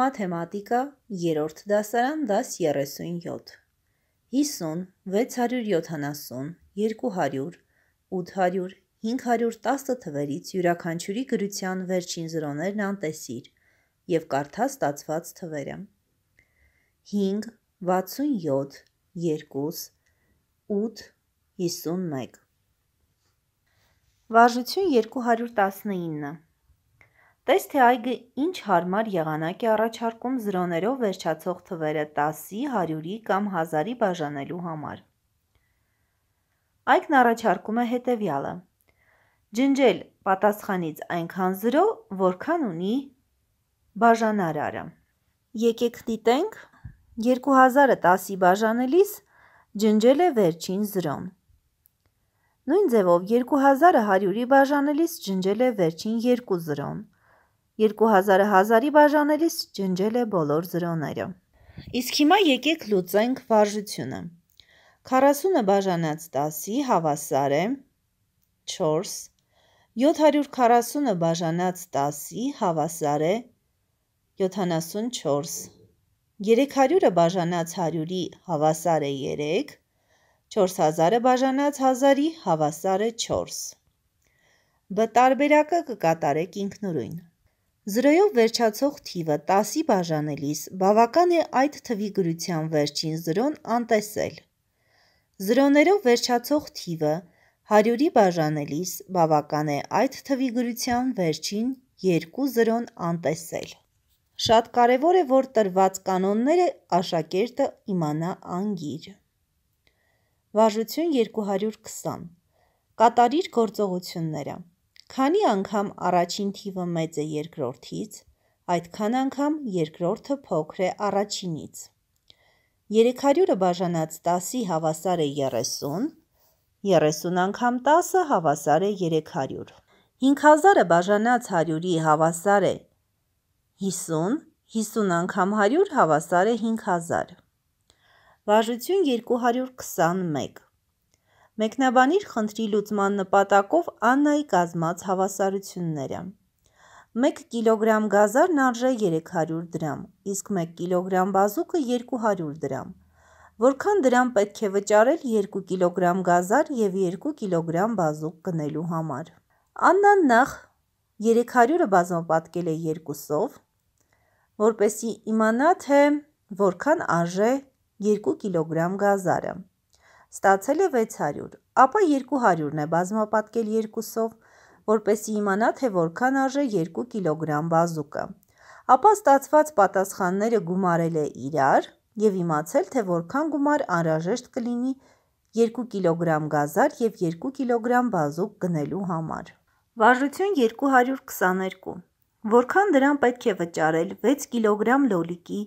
մաթեմատիկա, երորդ դասարան, դաս 37, 50, 670, 200, 800, 510 թվերից յուրաքանչյուրի գրության վերջին զրոներն անտեսիր և կարդա ստացված թվերը։ 5, 67, 2, 8, 51 Վարժություն 219 Տես թե այգը ինչ հարմար եղանակ է առաջարկում զրոներով վերջացող թվերը 10-ի, 100-ի կամ 1000-ի բաժանելու համար։ Այգն առաջարկում է հետևյալը. ջնջել պատասխանից այնքան զրո, որքան ունի բաժանարարը։ Եկեք դիտենք 2000-ը 10-ի բաժանելիս ջնջել է վերջին զրոն։ Նույն ձևով 2000-ը 100-ի բաժանելիս ջնջել է վերջին 2 զրոն։ 2000 2000-ը հազարի բաժանելիս ջնջել է բոլոր զրոները։ Իսկ հիմա եկեք լուծենք վարժությունը։ 40-ը բաժանած 10-ի հավասար է 4, 740-ը բաժանած 10-ի հավասար է 74, 300-ը բաժանած 100-ի հավասար է 3, 4000-ը բաժանած 1000-ի հավասար է 4։ Բտարբերակը կկատարեք ինքնուրույն։ Զրոյով վերջացող թիվը 10-ի բաժանելիս բավական է այդ թվի գրության վերջին զրոն անտեսել։ Զրոներով վերջացող թիվը 100-ի բաժանելիս բավական է այդ թվի գրության վերջին երկու զրոն անտեսել։ Շատ կարևոր է, որ տրված կանոնները աշակերտը իմանա անգիր։ Վարժություն 220 Կատարիր գործողությունները 1 Քանի անգամ առաջին թիվը մեծ է երկրորդից, այդքան անգամ երկրորդը փոքր է առաջինից։ 300-ը բաժանած 10-ի հավասար է 30, 30 անգամ 10-ը հավասար է 300։ 5000-ը բաժանած 100-ի հավասար է 50, 50 անգամ 100 հավասար է 5000։ Վարժություն 221 Մեկնաբանիր խնդրի լուծման նպատակով Աննայի կազմած հավասարությունները։ 1 կիլոգրամ գազարն արժե 300 դրամ, իսկ 1 կիլոգրամ բազուկը 200 դրամ։ Որքան դրամ պետք է վճարել 2 կիլոգրամ գազար եւ 2 կիլոգրամ բազուկ գնելու համար։ Աննան նախ 300-ը բազմապատկել է 2-ով, որպեսի իմանա, թե որքան արժե 2 կիլոգրամ գազարը։ Ստացել է 600, ապա 200-ն է բազմապատկել երկուսով, որպեսի իմանա, թե որքան արժե 2 կիլոգրամ բազուկը։ Ապա ստացված պատասխանները գումարել է իրար և իմացել, թե որքան գումար անհրաժեշտ կլինի 2 կիլոգրամ գազար և 2 կիլոգրամ բազուկ գնելու համար։ Վարժություն 222 Որքան դրամ պետք է վճարել 6 կիլոգրամ լոլիկի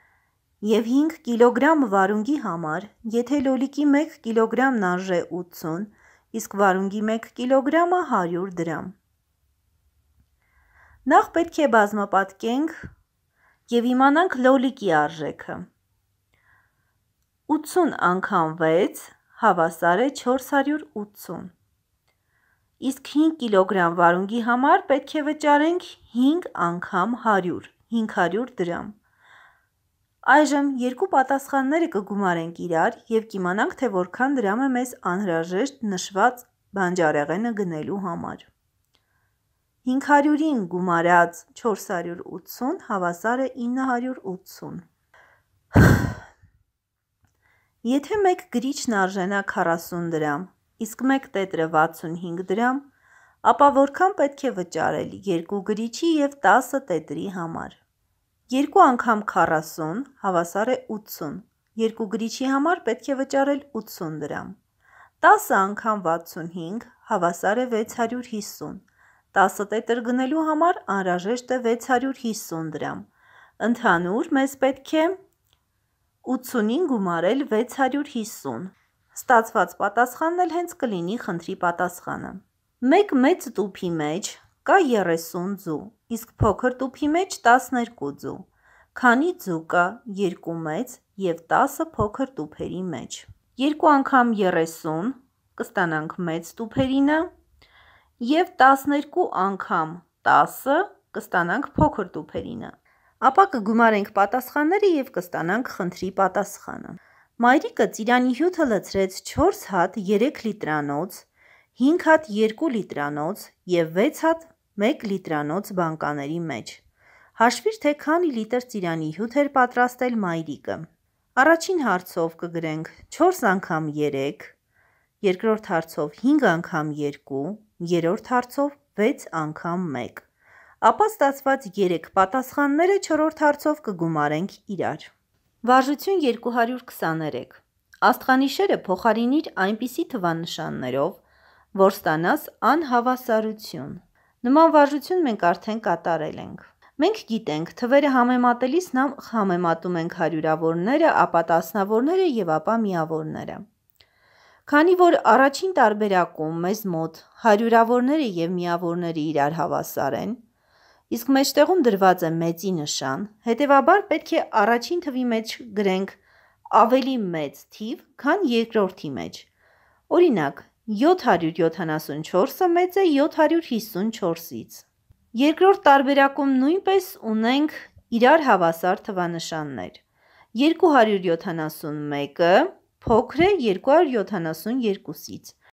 և 5 կիլոգրամ վարունգի համար, եթե լոլիկի 1 կիլոգրամն արժե 80, իսկ վարունգի 1 կիլոգրամը 100 դրամ։ Նախ պետք է բազմապատկենք և իմանանք լոլիկի արժեքը։ 80 անգամ 6 հավասար է 480, իսկ 5 կիլոգրամ վարունգի համար պետք է վճարենք 5 անգամ 100, 500 դրամ։ Այժմ երկու պատասխանները կգումարենք իրար և կիմանանք, թե որքան դրամ է մեզ անհրաժեշտ նշված բանջարեղենը գնելու համար։ 500-ին գումարած 480 հավասար է 980։ Եթե մեկ գրիչն արժենա 40 դրամ, իսկ մեկ տետրը 65 դրամ, ապա որքան պետք է վճարել երկու գրիչի և 10 տետրի համար։ 2 անգամ 40 հավասար է 80։ Երկու գրիչի համար պետք է վճարել 80 դրամ։ 10 անգամ 65 հավասար է 650։ 10 տետր գնելու համար անհրաժեշտ է 650 դրամ։ Ընդհանուր մեզ պետք է 85 գումարել 650։ Ստացված պատասխանն էլ հենց կլինի խնդրի պատասխանը։ Մեկ մեծ տուփի մեջ կա 30 ձու իսկ փոքր տուփի մեջ 12 ձու, քանի ձու կա 2 մեծ և 10 փոքր տուփերի մեջ։ 2 անգամ 30 կստանանք մեծ տուփերինը և 12 անգամ 10 կստանանք փոքր տուփերինը։ Ապա կգումարենք պատասխանները և կստանանք խնդրի պատասխանը։ Մայրիկը ծիրանի հյութը լցրեց 4 հատ 3 լիտրանոց, 5 հատ 2 լիտրանոց և 6 հատ 1 լիտրանոց բանկաների մեջ։ Հաշվիր, թե քանի լիտր ծիրանի հյութ էր պատրաստել մայրիկը։ Առաջին հարցով կգրենք 4 անգամ 3, երկրորդ հարցով 5 անգամ 2, երրորդ հարցով 6 անգամ 1։ Ապա ստացված 3 պատասխանները 4-րդ հարցով կգումարենք իրար։ Վարժություն 223։ Աստղանիշերը փոխարինիր այնպիսի թվանշաններով, որ ստանաս անհավասարություն։ Նման վարժություն մենք արդեն կատարել ենք։ Մենք գիտենք, թվերը համեմատելիս նամ համեմատում ենք հարյուրավորները, ապա տասնավորները եւ ապա միավորները։ Քանի որ առաջին տարբերակում մեզ մոտ հարյուրավորները եւ միավորները իրար հավասար են, իսկ մեջտեղում դրված է մեծի նշան, հետեւաբար պետք է առաջին թվի մեջ գրենք ավելի մեծ թիվ, քան երկրորդի մեջ։ Օրինակ, 774-ը մեծ է 754-ից։ Երկրորդ տարբերակում նույնպես ունենք իրար հավասար թվանշաններ։ 271-ը փոքր է 272-ից,